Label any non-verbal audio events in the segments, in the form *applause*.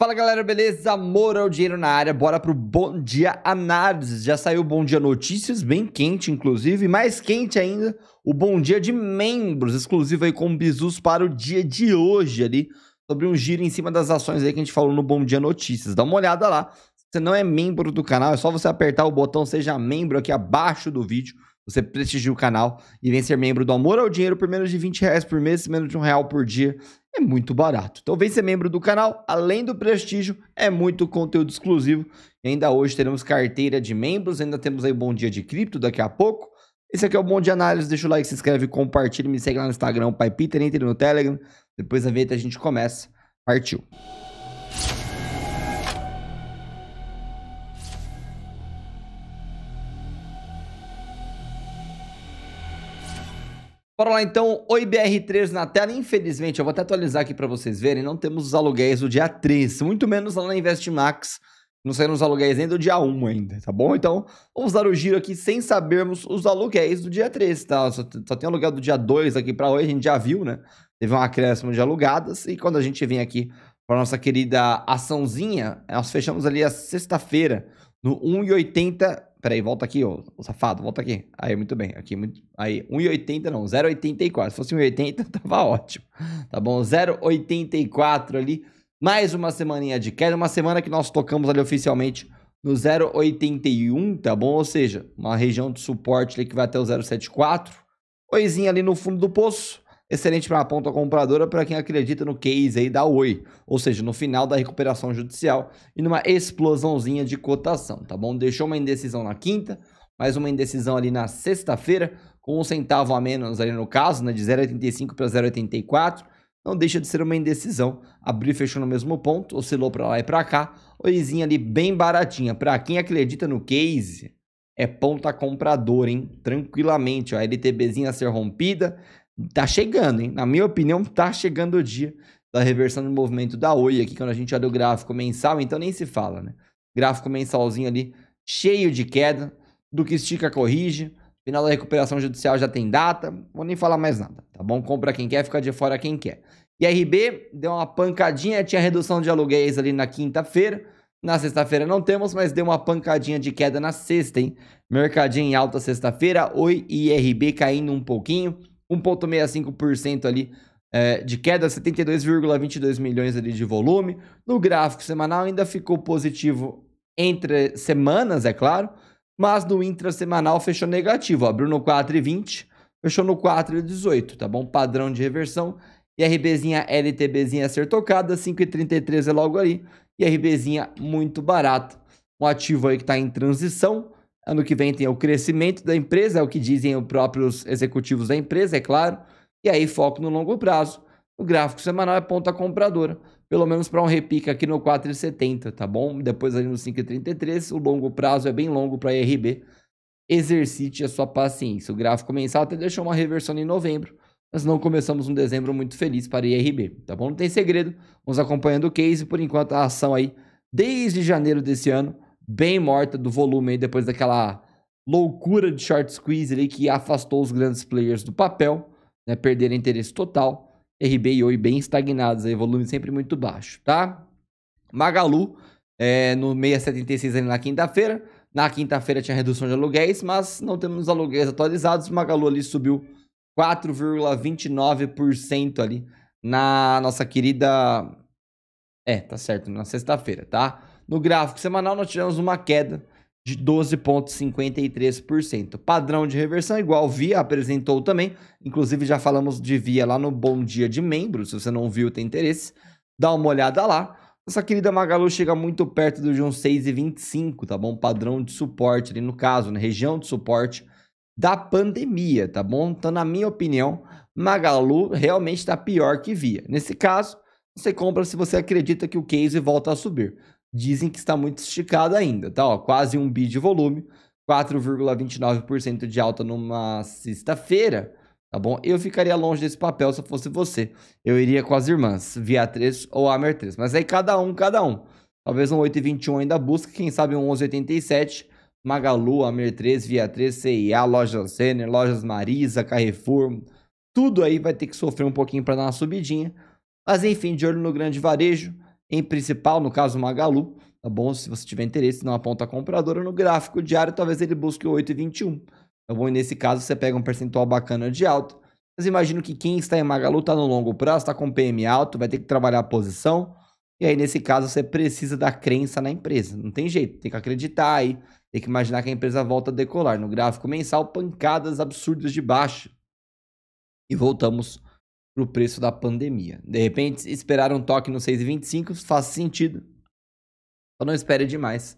Fala galera, beleza? Amor ao dinheiro na área, bora pro Bom Dia análise. Já saiu o Bom Dia Notícias, bem quente inclusive, mais quente ainda, o Bom Dia de Membros, exclusivo aí com bisus para o dia de hoje ali, sobre um giro em cima das ações aí que a gente falou no Bom Dia Notícias. Dá uma olhada lá. Se você não é membro do canal, é só você apertar o botão Seja Membro aqui abaixo do vídeo. Você prestigia o canal e vem ser membro do Amor ao Dinheiro por menos de 20 reais por mês, menos de um real por dia é muito barato. Então vem ser membro do canal, além do prestígio, é muito conteúdo exclusivo. E ainda hoje teremos carteira de membros, ainda temos aí o Bom Dia de Cripto daqui a pouco. Esse aqui é o Bom Dia Análise, deixa o like, se inscreve, compartilha, me segue lá no Instagram, o Pai Peter, entre no Telegram. Depois da vinheta a gente começa. Partiu! Bora lá então, oi BR3 na tela. Infelizmente, eu vou até atualizar aqui para vocês verem, não temos os aluguéis do dia 3, muito menos lá na Investmax. Não saíram os aluguéis nem do dia 1 ainda, tá bom? Então, vamos dar o giro aqui sem sabermos os aluguéis do dia 3, tá? Só, só tem aluguel do dia 2 aqui para hoje, a gente já viu, né? Teve um acréscimo de alugadas e quando a gente vem aqui para nossa querida açãozinha, nós fechamos ali a sexta-feira no 1,80 Peraí, volta aqui, ô, ô safado, volta aqui. Aí, muito bem. Aqui, muito. Aí, 1,80 não, 0,84. Se fosse 1,80, *laughs* tava ótimo. Tá bom? 0,84 ali. Mais uma semaninha de queda, uma semana que nós tocamos ali oficialmente no 0,81, tá bom? Ou seja, uma região de suporte ali que vai até o 0,74. Coisinha ali no fundo do poço. Excelente para a ponta compradora para quem acredita no case aí da Oi, ou seja, no final da recuperação judicial e numa explosãozinha de cotação, tá bom? Deixou uma indecisão na quinta, mais uma indecisão ali na sexta-feira, com um centavo a menos ali no caso, né, de 0,85 para 0,84. Não deixa de ser uma indecisão. Abriu e fechou no mesmo ponto, oscilou para lá e para cá. Oizinha ali bem baratinha. Para quem acredita no case, é ponta comprador, hein? Tranquilamente, ó, a LTBzinha a ser rompida, tá chegando, hein? Na minha opinião, tá chegando o dia da reversão do movimento da Oi aqui, quando a gente olha o gráfico mensal, então nem se fala, né? Gráfico mensalzinho ali, cheio de queda, do que estica corrige, final da recuperação judicial já tem data, vou nem falar mais nada, tá bom? Compra quem quer, fica de fora quem quer. Irb deu uma pancadinha, tinha redução de aluguéis ali na quinta-feira, na sexta-feira não temos, mas deu uma pancadinha de queda na sexta, hein? Mercadinho em alta sexta-feira, Oi e IRB caindo um pouquinho, 1,65% ali é, de queda, 72,22 milhões ali de volume. No gráfico semanal ainda ficou positivo entre semanas, é claro, mas no intrasemanal fechou negativo, abriu no 4,20, fechou no 4,18, tá bom? Padrão de reversão. IRBzinha LTBzinha a ser tocada, 5,33 é logo ali. IRBzinha muito barato. Um ativo aí que está em transição. Ano que vem tem o crescimento da empresa, é o que dizem os próprios executivos da empresa, é claro. E aí foco no longo prazo. O gráfico semanal é ponta compradora, pelo menos para um repique aqui no 4,70, tá bom? Depois ali no 5,33, o longo prazo é bem longo para IRB. Exercite a sua paciência. O gráfico mensal até deixou uma reversão em novembro, mas não começamos um dezembro muito feliz para IRB, tá bom? Não tem segredo, vamos acompanhando o case, por enquanto a ação aí, desde janeiro desse ano, bem morta do volume aí depois daquela loucura de short squeeze ali que afastou os grandes players do papel, né? Perderam interesse total. RB e Oi bem estagnados aí, volume sempre muito baixo, tá? Magalu, é, no 676 ali na quinta-feira. Na quinta-feira tinha redução de aluguéis, mas não temos aluguéis atualizados. Magalu ali subiu 4,29% ali na nossa querida. É, tá certo, na sexta-feira, tá? No gráfico semanal, nós tivemos uma queda de 12,53%. Padrão de reversão igual Via apresentou também, inclusive já falamos de Via lá no Bom Dia de Membro, se você não viu, tem interesse, dá uma olhada lá. Nossa querida Magalu chega muito perto do de um 6,25, tá bom? Padrão de suporte ali no caso, na né? região de suporte da pandemia, tá bom? Então, na minha opinião, Magalu realmente está pior que Via. Nesse caso, você compra se você acredita que o case volta a subir dizem que está muito esticado ainda, tá? Ó, quase um bi de volume, 4,29% de alta numa sexta-feira, tá bom? Eu ficaria longe desse papel se fosse você. Eu iria com as irmãs, Via3 ou Amer3. Mas aí cada um, cada um. Talvez um 8,21 ainda busca, quem sabe um 11,87. Magalu, Amer3, Via3, CIA, Lojas Renner, Lojas Marisa, Carrefour. Tudo aí vai ter que sofrer um pouquinho para dar uma subidinha. Mas enfim, de olho no grande varejo em principal, no caso Magalu, tá bom? Se você tiver interesse, não aponta a compradora no gráfico diário, talvez ele busque o 8,21, tá bom? E nesse caso você pega um percentual bacana de alta. Mas imagino que quem está em Magalu está no longo prazo, está com PM alto, vai ter que trabalhar a posição. E aí, nesse caso, você precisa da crença na empresa. Não tem jeito, tem que acreditar aí, tem que imaginar que a empresa volta a decolar. No gráfico mensal, pancadas absurdas de baixo. E voltamos para o preço da pandemia. De repente, esperar um toque no 6,25 faz sentido. Só não espere demais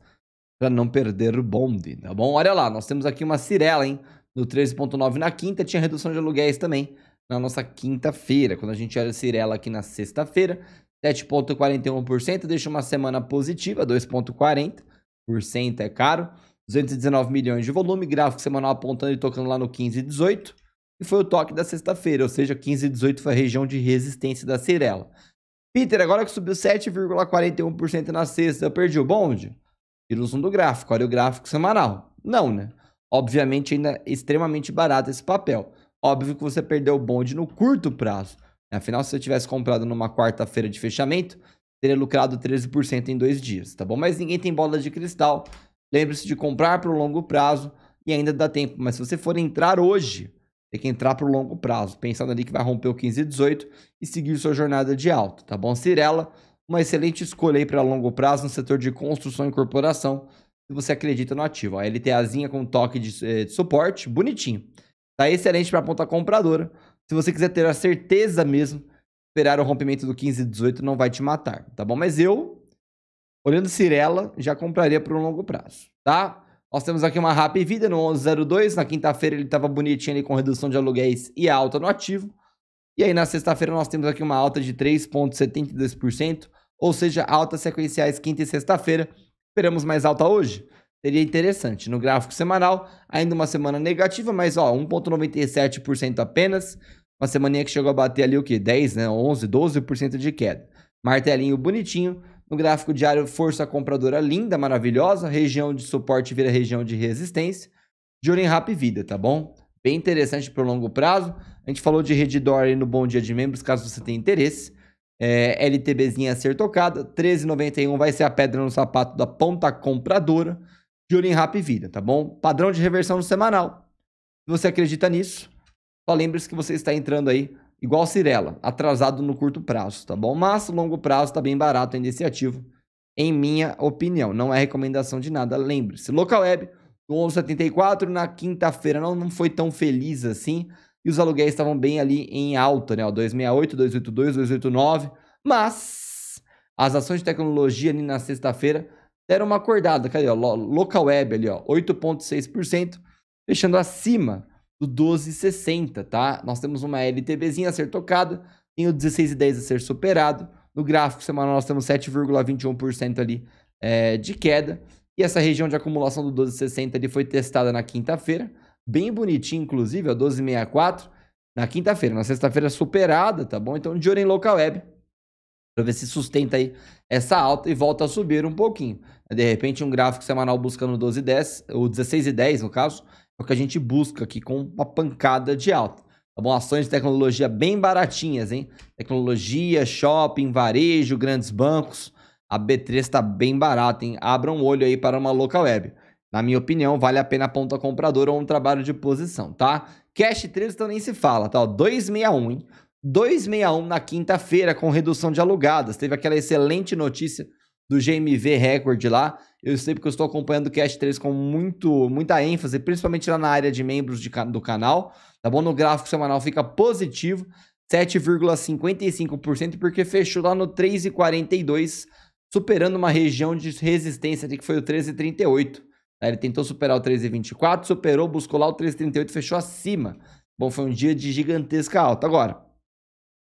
para não perder o bonde, tá bom? Olha lá, nós temos aqui uma Cirela, hein? No 13,9 na quinta, tinha redução de aluguéis também na nossa quinta-feira. Quando a gente olha a Cirela aqui na sexta-feira, 7,41%, deixa uma semana positiva, 2,40% é caro. 219 milhões de volume, gráfico semanal apontando e tocando lá no 15 e 18 e foi o toque da sexta-feira, ou seja, 15 e 18 foi a região de resistência da Cirela. Peter, agora que subiu 7,41% na sexta, eu perdi o bonde? Ilusão do gráfico, olha o gráfico semanal. Não, né? Obviamente, ainda é extremamente barato esse papel. Óbvio que você perdeu o bonde no curto prazo. Né? Afinal, se você tivesse comprado numa quarta-feira de fechamento, teria lucrado 13% em dois dias, tá bom? Mas ninguém tem bola de cristal. Lembre-se de comprar para o longo prazo e ainda dá tempo. Mas se você for entrar hoje, tem que entrar para o longo prazo, pensando ali que vai romper o 15,18 e seguir sua jornada de alta, tá bom? Cirela, uma excelente escolha aí para longo prazo no setor de construção e corporação, se você acredita no ativo. A LTAzinha com toque de, eh, de suporte, bonitinho. Tá excelente para a ponta compradora. Se você quiser ter a certeza mesmo, esperar o rompimento do 15,18 não vai te matar, tá bom? Mas eu, olhando Cirela, já compraria para o longo prazo, tá? Nós temos aqui uma Rap Vida no 1102. Na quinta-feira ele estava bonitinho ali com redução de aluguéis e alta no ativo. E aí na sexta-feira nós temos aqui uma alta de 3,72%, ou seja, altas sequenciais quinta e sexta-feira. Esperamos mais alta hoje. Seria interessante. No gráfico semanal, ainda uma semana negativa, mas ó, 1,97% apenas. Uma semaninha que chegou a bater ali o quê? 10, né? 11, 12% de queda. Martelinho bonitinho, no gráfico diário, força compradora linda, maravilhosa. Região de suporte vira região de resistência. De olho em vida, tá bom? Bem interessante para o longo prazo. A gente falou de Redditor aí no Bom Dia de Membros, caso você tenha interesse. É, LTBzinha a ser tocada. 13,91 vai ser a pedra no sapato da ponta compradora. De olho em vida, tá bom? Padrão de reversão semanal. Se você acredita nisso, só lembre-se que você está entrando aí igual Cirela, atrasado no curto prazo, tá bom? Mas longo prazo tá bem barato ainda é esse ativo, em minha opinião. Não é recomendação de nada, lembre-se. Local Web, 1174, na quinta-feira, não, não foi tão feliz assim. E os aluguéis estavam bem ali em alta, né? Ó, 268, 282, 289. Mas as ações de tecnologia ali na sexta-feira deram uma acordada. Cadê? Ó, local Web ali, ó, 8,6%, fechando acima do 1260, tá? Nós temos uma LTBzinha a ser tocada, tem o 1610 a ser superado. No gráfico semanal nós temos 7,21% ali é, de queda. E essa região de acumulação do 1260 ali foi testada na quinta-feira, bem bonitinho inclusive, a 1264, na quinta-feira. Na sexta-feira é superada, tá bom? Então de olho em local web, para ver se sustenta aí essa alta e volta a subir um pouquinho. De repente, um gráfico semanal buscando 1210 ou 1610, no caso, é o que a gente busca aqui com uma pancada de alta. Tá bom? Ações de tecnologia bem baratinhas, hein? Tecnologia, shopping, varejo, grandes bancos. A B3 está bem barata, hein? Abra um olho aí para uma local web. Na minha opinião, vale a pena a ponta compradora ou um trabalho de posição, tá? Cash 13 também se fala, tá? 261, hein? 261 na quinta-feira com redução de alugadas. Teve aquela excelente notícia do GMV Record lá. Eu sei porque eu estou acompanhando o Cash 3 com muito, muita ênfase, principalmente lá na área de membros de, do canal, tá bom? No gráfico semanal fica positivo, 7,55%, porque fechou lá no 3,42%, superando uma região de resistência ali que foi o 13,38%. Né? Ele tentou superar o 13,24, superou, buscou lá o 13,38, fechou acima. Bom, foi um dia de gigantesca alta. Agora,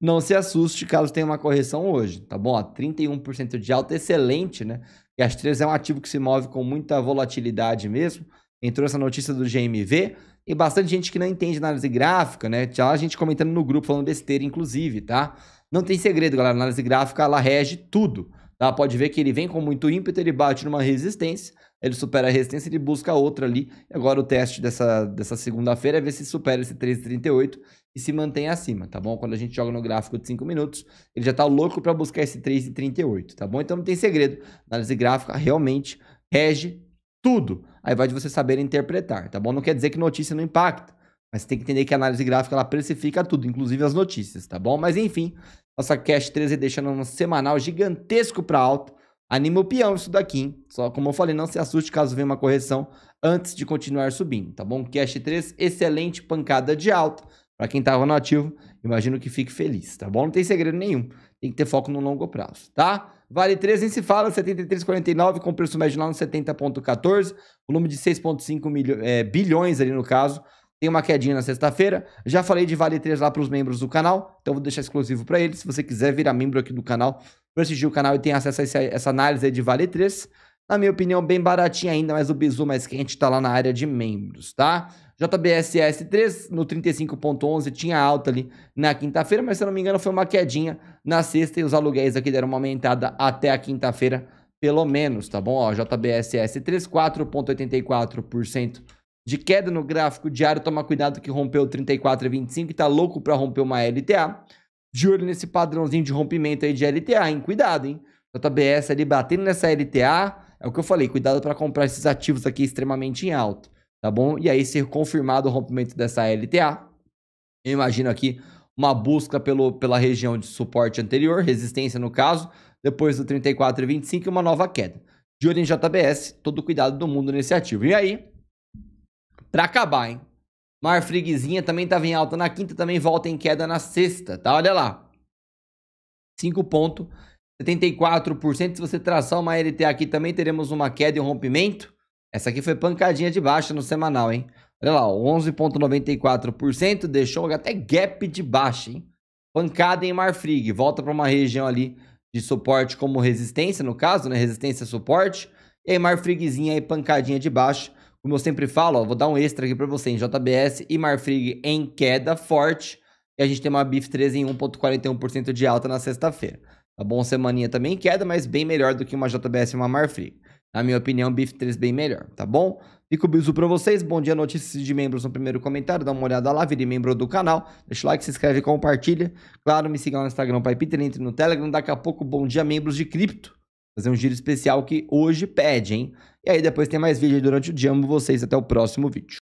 não se assuste caso tenha uma correção hoje, tá bom? 31% de alta, excelente, né? E as três é um ativo que se move com muita volatilidade mesmo. Entrou essa notícia do GMV e bastante gente que não entende análise gráfica, né? Tinha a gente comentando no grupo falando besteira, inclusive, tá? Não tem segredo, galera. A análise gráfica ela rege tudo. Tá? Pode ver que ele vem com muito ímpeto, ele bate numa resistência ele supera a resistência e busca outra ali. Agora o teste dessa, dessa segunda-feira é ver se supera esse 3,38 e se mantém acima, tá bom? Quando a gente joga no gráfico de 5 minutos, ele já tá louco para buscar esse 3,38, tá bom? Então não tem segredo. Análise gráfica realmente rege tudo. Aí vai de você saber interpretar, tá bom? Não quer dizer que notícia não impacta, mas tem que entender que a análise gráfica ela precifica tudo, inclusive as notícias, tá bom? Mas enfim, nossa cash 13 deixando um semanal gigantesco para alta Anima o peão isso daqui, hein? Só como eu falei, não se assuste caso venha uma correção antes de continuar subindo, tá bom? Cash 3, excelente pancada de alta. Para quem estava tá no ativo, imagino que fique feliz, tá bom? Não tem segredo nenhum. Tem que ter foco no longo prazo, tá? Vale 3, nem se fala, 73,49 com preço médio lá no 70,14. Volume de 6,5 é, eh, bilhões ali no caso tem uma quedinha na sexta-feira. Já falei de Vale 3 lá para os membros do canal, então vou deixar exclusivo para eles. Se você quiser virar membro aqui do canal, prestigiar o canal e tem acesso a essa, essa análise de Vale 3. Na minha opinião, bem baratinha ainda, mas o bizu mais quente está lá na área de membros, tá? JBSS3 no 35.11 tinha alta ali na quinta-feira, mas se eu não me engano foi uma quedinha na sexta e os aluguéis aqui deram uma aumentada até a quinta-feira, pelo menos, tá bom? Ó, JBSS3 4.84% de queda no gráfico diário, toma cuidado que rompeu 34,25 e tá louco para romper uma LTA. De olho nesse padrãozinho de rompimento aí de LTA, hein? Cuidado, hein? JBS ali batendo nessa LTA, é o que eu falei, cuidado para comprar esses ativos aqui extremamente em alto, tá bom? E aí ser confirmado o rompimento dessa LTA, eu imagino aqui uma busca pelo, pela região de suporte anterior, resistência no caso, depois do 34,25 e uma nova queda. De olho em JBS, todo cuidado do mundo nesse ativo. E aí, para acabar, hein? Friguezinha também estava em alta na quinta, também volta em queda na sexta, tá? Olha lá. 5,74%. Se você traçar uma LT aqui, também teremos uma queda e um rompimento. Essa aqui foi pancadinha de baixa no semanal, hein? Olha lá, 11,94%. Deixou até gap de baixa, hein? Pancada em Marfrig. Volta para uma região ali de suporte como resistência, no caso, né? Resistência suporte. E aí, Marfrigzinha aí, pancadinha de baixo. Como eu sempre falo, ó, vou dar um extra aqui para você em JBS e Marfrig em queda forte. E a gente tem uma BIF 13 em 1,41% de alta na sexta-feira. Tá bom? Semaninha também em queda, mas bem melhor do que uma JBS e uma Marfrig. Na minha opinião, BIF 3 bem melhor, tá bom? Fico bizu pra vocês. Bom dia, notícias de membros no primeiro comentário. Dá uma olhada lá, vire membro do canal. Deixa o like, se inscreve, compartilha. Claro, me siga lá no Instagram, Pai Peter, entre no Telegram. Daqui a pouco, bom dia, membros de cripto. Fazer um giro especial que hoje pede, hein? E aí depois tem mais vídeo durante o dia. Amo vocês. Até o próximo vídeo.